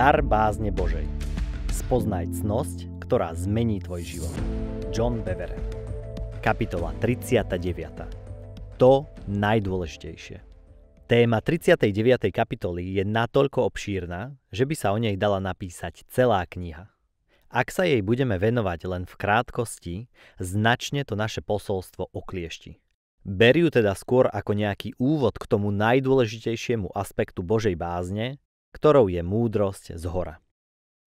Dar bázne Božej. Spoznaj cnosť, ktorá zmení tvoj život. John Bevere. Kapitola 39. To najdôležitejšie. Téma 39. kapitoly je natoľko obšírna, že by sa o nej dala napísať celá kniha. Ak sa jej budeme venovať len v krátkosti, značne to naše posolstvo okliešti. Beriu teda skôr ako nejaký úvod k tomu najdôležitejšiemu aspektu Božej bázne, ktorou je múdrosť z hora.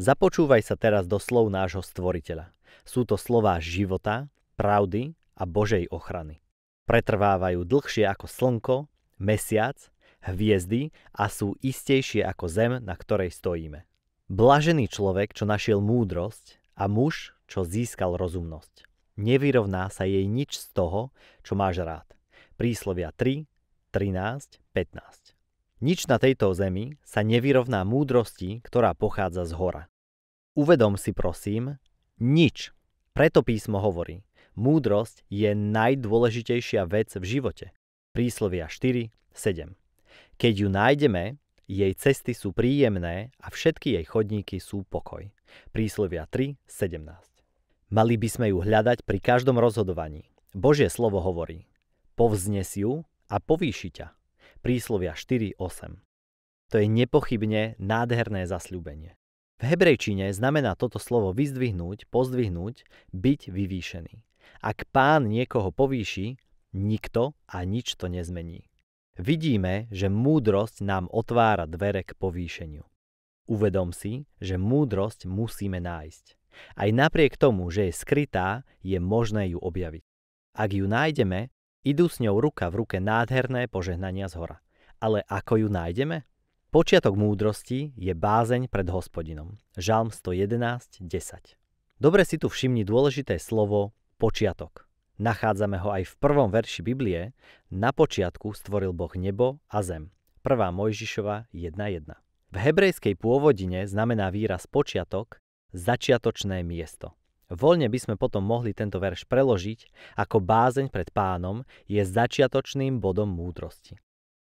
Započúvaj sa teraz do slov nášho stvoriteľa. Sú to slová života, pravdy a Božej ochrany. Pretrvávajú dlhšie ako slnko, mesiac, hviezdy a sú istejšie ako zem, na ktorej stojíme. Blažený človek, čo našiel múdrosť a muž, čo získal rozumnosť. Nevyrovná sa jej nič z toho, čo máš rád. Príslovia 3, 13, 15. Nič na tejto zemi sa nevyrovná múdrosti, ktorá pochádza z hora. Uvedom si prosím, nič. Preto písmo hovorí, múdrosť je najdôležitejšia vec v živote. Príslovia 4, 7. Keď ju nájdeme, jej cesty sú príjemné a všetky jej chodníky sú pokoj. Príslovia 3, 17. Mali by sme ju hľadať pri každom rozhodovaní. Božie slovo hovorí, povznes ju a povýši ťa príslovia 4.8. To je nepochybne nádherné zasľúbenie. V hebrejčine znamená toto slovo vyzdvihnúť, pozdvihnúť, byť vyvýšený. Ak pán niekoho povýši, nikto a nič to nezmení. Vidíme, že múdrosť nám otvára dvere k povýšeniu. Uvedom si, že múdrosť musíme nájsť. Aj napriek tomu, že je skrytá, je možné ju objaviť. Ak ju nájdeme, Idú s ňou ruka v ruke nádherné požehnania z hora. Ale ako ju nájdeme? Počiatok múdrosti je bázeň pred hospodinom. Žalm 111, 10. Dobre si tu všimni dôležité slovo počiatok. Nachádzame ho aj v prvom verši Biblie. Na počiatku stvoril Boh nebo a zem. 1. Mojžišova 1.1. V hebrejskej pôvodine znamená výraz počiatok začiatočné miesto. Voľne by sme potom mohli tento verš preložiť ako bázeň pred pánom je začiatočným bodom múdrosti.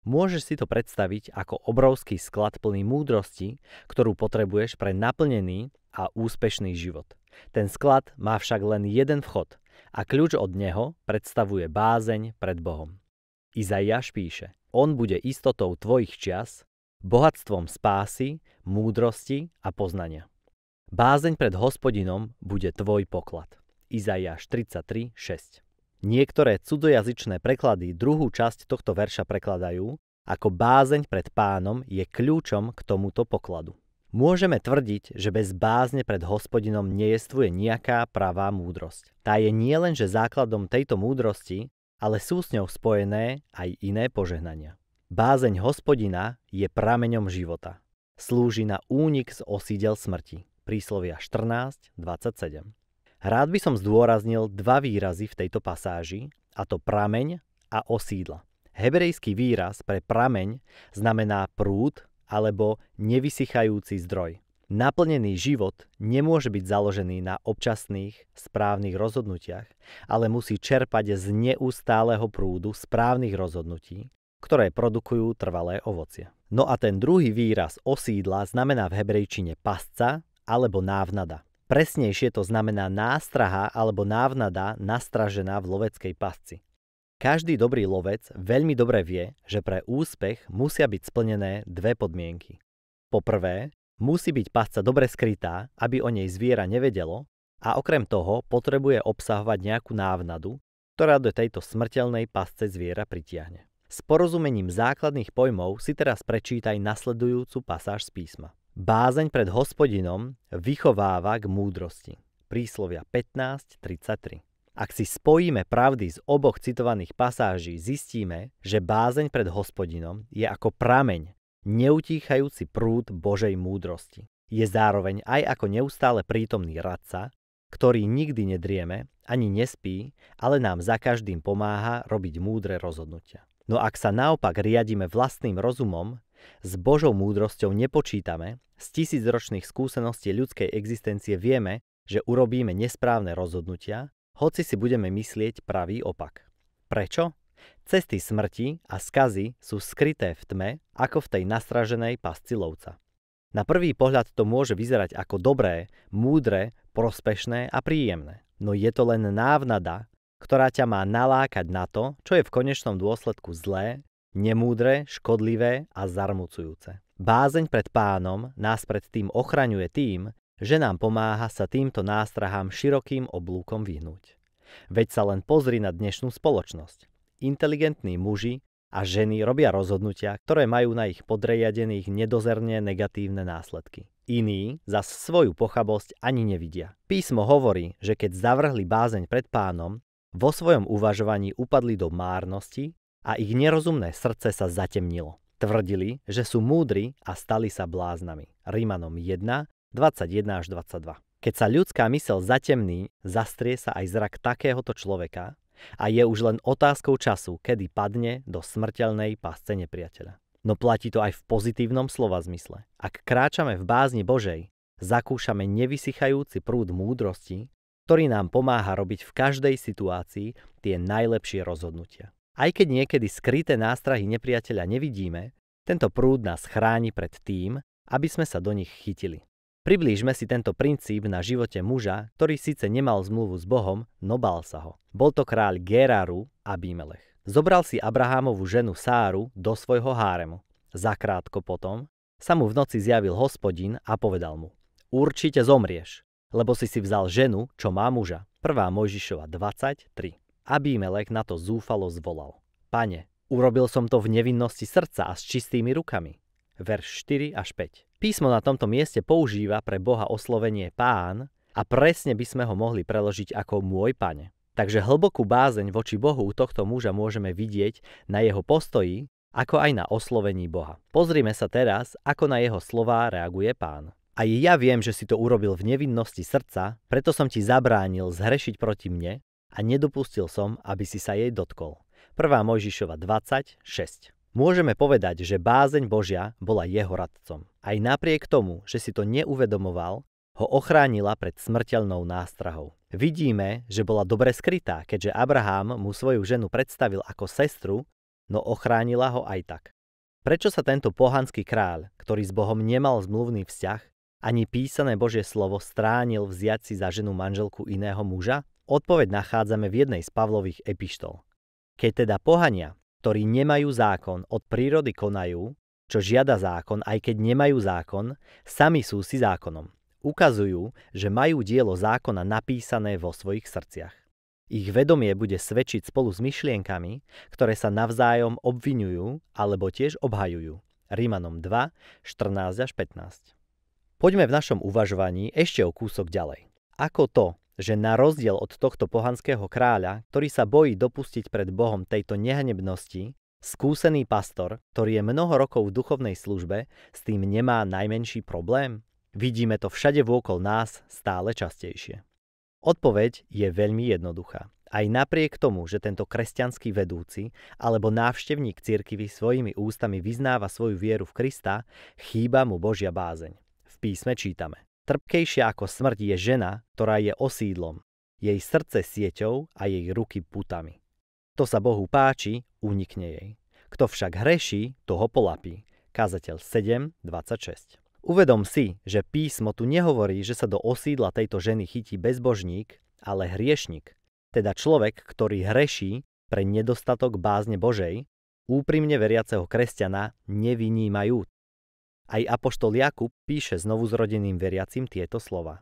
Môžeš si to predstaviť ako obrovský sklad plný múdrosti, ktorú potrebuješ pre naplnený a úspešný život. Ten sklad má však len jeden vchod a kľúč od neho predstavuje bázeň pred Bohom. Izaiáš píše, on bude istotou tvojich čias, bohatstvom spásy, múdrosti a poznania. Bázeň pred hospodinom bude tvoj poklad. Izaiáš 33, 6. Niektoré cudzojazyčné preklady druhú časť tohto verša prekladajú, ako bázeň pred pánom je kľúčom k tomuto pokladu. Môžeme tvrdiť, že bez bázne pred hospodinom nejestvuje nejaká pravá múdrosť. Tá je nielenže základom tejto múdrosti, ale sú s ňou spojené aj iné požehnania. Bázeň hospodina je prameňom života. Slúži na únik z osídel smrti príslovia 14.27. Rád by som zdôraznil dva výrazy v tejto pasáži, a to prameň a osídla. Hebrejský výraz pre prameň znamená prúd alebo nevysychajúci zdroj. Naplnený život nemôže byť založený na občasných, správnych rozhodnutiach, ale musí čerpať z neustáleho prúdu správnych rozhodnutí, ktoré produkujú trvalé ovocie. No a ten druhý výraz osídla znamená v hebrejčine pasca alebo návnada. Presnejšie to znamená nástraha alebo návnada nastražená v loveckej pasci. Každý dobrý lovec veľmi dobre vie, že pre úspech musia byť splnené dve podmienky. Po prvé, musí byť pasca dobre skrytá, aby o nej zviera nevedelo a okrem toho potrebuje obsahovať nejakú návnadu, ktorá do tejto smrteľnej pasce zviera pritiahne. S porozumením základných pojmov si teraz prečítaj nasledujúcu pasáž z písma. Bázeň pred hospodinom vychováva k múdrosti. Príslovia 15.33. Ak si spojíme pravdy z oboch citovaných pasáží, zistíme, že bázeň pred hospodinom je ako prameň, neutíchajúci prúd Božej múdrosti. Je zároveň aj ako neustále prítomný radca, ktorý nikdy nedrieme ani nespí, ale nám za každým pomáha robiť múdre rozhodnutia. No ak sa naopak riadíme vlastným rozumom, s Božou múdrosťou nepočítame, z tisícročných skúseností ľudskej existencie vieme, že urobíme nesprávne rozhodnutia, hoci si budeme myslieť pravý opak. Prečo? Cesty smrti a skazy sú skryté v tme, ako v tej nastraženej pasci lovca. Na prvý pohľad to môže vyzerať ako dobré, múdre, prospešné a príjemné. No je to len návnada, ktorá ťa má nalákať na to, čo je v konečnom dôsledku zlé, nemúdre, škodlivé a zarmucujúce. Bázeň pred pánom nás pred tým ochraňuje tým, že nám pomáha sa týmto nástrahám širokým oblúkom vyhnúť. Veď sa len pozri na dnešnú spoločnosť. Inteligentní muži a ženy robia rozhodnutia, ktoré majú na ich podriadených nedozerne negatívne následky. Iní za svoju pochabosť ani nevidia. Písmo hovorí, že keď zavrhli bázeň pred pánom, vo svojom uvažovaní upadli do márnosti a ich nerozumné srdce sa zatemnilo. Tvrdili, že sú múdri a stali sa bláznami. Rímanom 1, 21 až 22. Keď sa ľudská mysel zatemní, zastrie sa aj zrak takéhoto človeka a je už len otázkou času, kedy padne do smrteľnej pásce nepriateľa. No platí to aj v pozitívnom slova zmysle. Ak kráčame v bázni Božej, zakúšame nevysychajúci prúd múdrosti, ktorý nám pomáha robiť v každej situácii tie najlepšie rozhodnutia. Aj keď niekedy skryté nástrahy nepriateľa nevidíme, tento prúd nás chráni pred tým, aby sme sa do nich chytili. Priblížme si tento princíp na živote muža, ktorý síce nemal zmluvu s Bohom, no bal sa ho. Bol to kráľ Geraru Bímelech. Zobral si Abrahámovu ženu Sáru do svojho háremu. Zakrátko potom sa mu v noci zjavil hospodin a povedal mu Určite zomrieš, lebo si si vzal ženu, čo má muža. 1. Mojžišova 23. Abímelek na to zúfalo zvolal. Pane, urobil som to v nevinnosti srdca a s čistými rukami. Verš 4 až 5. Písmo na tomto mieste používa pre Boha oslovenie pán a presne by sme ho mohli preložiť ako môj pane. Takže hlbokú bázeň voči Bohu u tohto muža môžeme vidieť na jeho postoji, ako aj na oslovení Boha. Pozrime sa teraz, ako na jeho slová reaguje pán. A ja viem, že si to urobil v nevinnosti srdca, preto som ti zabránil zhrešiť proti mne, a nedopustil som, aby si sa jej dotkol. 1. Mojžišova 26. Môžeme povedať, že bázeň Božia bola jeho radcom. Aj napriek tomu, že si to neuvedomoval, ho ochránila pred smrteľnou nástrahou. Vidíme, že bola dobre skrytá, keďže Abraham mu svoju ženu predstavil ako sestru, no ochránila ho aj tak. Prečo sa tento pohanský kráľ, ktorý s Bohom nemal zmluvný vzťah, ani písané Božie slovo stránil vziať si za ženu manželku iného muža? Odpoveď nachádzame v jednej z Pavlových epištol. Keď teda pohania, ktorí nemajú zákon, od prírody konajú, čo žiada zákon, aj keď nemajú zákon, sami sú si zákonom. Ukazujú, že majú dielo zákona napísané vo svojich srdciach. Ich vedomie bude svedčiť spolu s myšlienkami, ktoré sa navzájom obvinujú alebo tiež obhajujú. Rímanom 2, 14 až 15. Poďme v našom uvažovaní ešte o kúsok ďalej. Ako to, že na rozdiel od tohto pohanského kráľa, ktorý sa bojí dopustiť pred Bohom tejto nehnebnosti, skúsený pastor, ktorý je mnoho rokov v duchovnej službe, s tým nemá najmenší problém? Vidíme to všade vôkol nás stále častejšie. Odpoveď je veľmi jednoduchá. Aj napriek tomu, že tento kresťanský vedúci alebo návštevník cirkivy svojimi ústami vyznáva svoju vieru v Krista, chýba mu Božia bázeň. V písme čítame. Trpkejšia ako smrť je žena, ktorá je osídlom, jej srdce sieťou a jej ruky putami. To sa Bohu páči, unikne jej. Kto však hreší, toho polapí. Kazateľ 7.26 Uvedom si, že písmo tu nehovorí, že sa do osídla tejto ženy chytí bezbožník, ale hriešnik, teda človek, ktorý hreší pre nedostatok bázne Božej, úprimne veriaceho kresťana nevynímajúc. Aj apoštol Jakub píše znovu zrodeným veriacim tieto slova.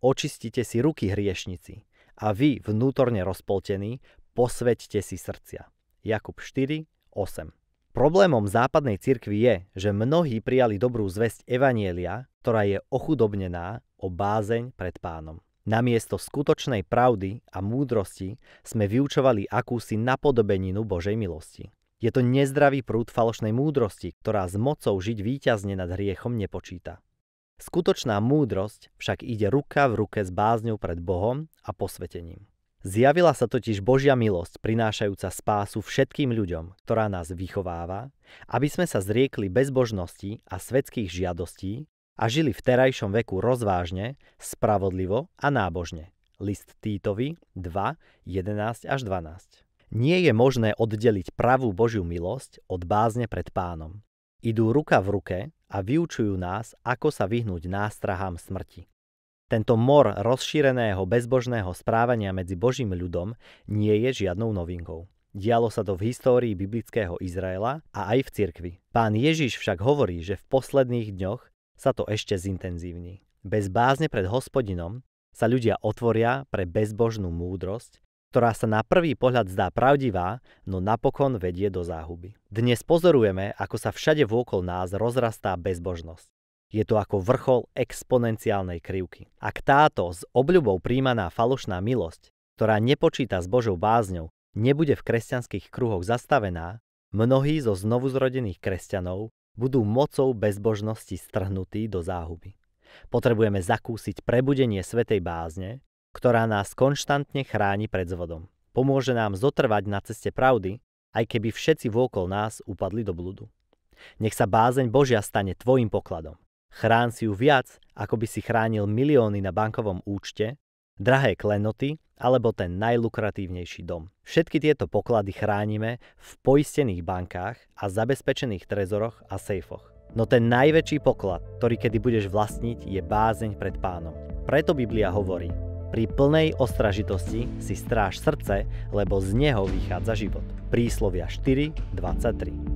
Očistite si ruky hriešnici a vy, vnútorne rozpoltení, posveďte si srdcia. Jakub 4, 8. Problémom západnej cirkvi je, že mnohí prijali dobrú zväzť Evanielia, ktorá je ochudobnená o bázeň pred pánom. Namiesto skutočnej pravdy a múdrosti sme vyučovali akúsi napodobeninu Božej milosti. Je to nezdravý prúd falošnej múdrosti, ktorá s mocou žiť výťazne nad hriechom nepočíta. Skutočná múdrosť však ide ruka v ruke s bázňou pred Bohom a posvetením. Zjavila sa totiž Božia milosť, prinášajúca spásu všetkým ľuďom, ktorá nás vychováva, aby sme sa zriekli bezbožnosti a svetských žiadostí a žili v terajšom veku rozvážne, spravodlivo a nábožne. List Týtovi 2, 11 až 12. Nie je možné oddeliť pravú Božiu milosť od bázne pred pánom. Idú ruka v ruke a vyučujú nás, ako sa vyhnúť nástrahám smrti. Tento mor rozšíreného bezbožného správania medzi Božím ľudom nie je žiadnou novinkou. Dialo sa to v histórii biblického Izraela a aj v cirkvi. Pán Ježiš však hovorí, že v posledných dňoch sa to ešte zintenzívni. Bez bázne pred hospodinom sa ľudia otvoria pre bezbožnú múdrosť ktorá sa na prvý pohľad zdá pravdivá, no napokon vedie do záhuby. Dnes pozorujeme, ako sa všade vôkol nás rozrastá bezbožnosť. Je to ako vrchol exponenciálnej krivky. Ak táto s obľubou príjmaná falošná milosť, ktorá nepočíta s Božou bázňou, nebude v kresťanských kruhoch zastavená, mnohí zo znovuzrodených kresťanov budú mocou bezbožnosti strhnutí do záhuby. Potrebujeme zakúsiť prebudenie svetej bázne, ktorá nás konštantne chráni pred zvodom. Pomôže nám zotrvať na ceste pravdy, aj keby všetci vôkol nás upadli do blúdu. Nech sa bázeň Božia stane tvojim pokladom. Chrán si ju viac, ako by si chránil milióny na bankovom účte, drahé klenoty alebo ten najlukratívnejší dom. Všetky tieto poklady chránime v poistených bankách a zabezpečených trezoroch a sejfoch. No ten najväčší poklad, ktorý kedy budeš vlastniť, je bázeň pred pánom. Preto Biblia hovorí, pri plnej ostražitosti si stráž srdce, lebo z neho vychádza život. Príslovia 4.23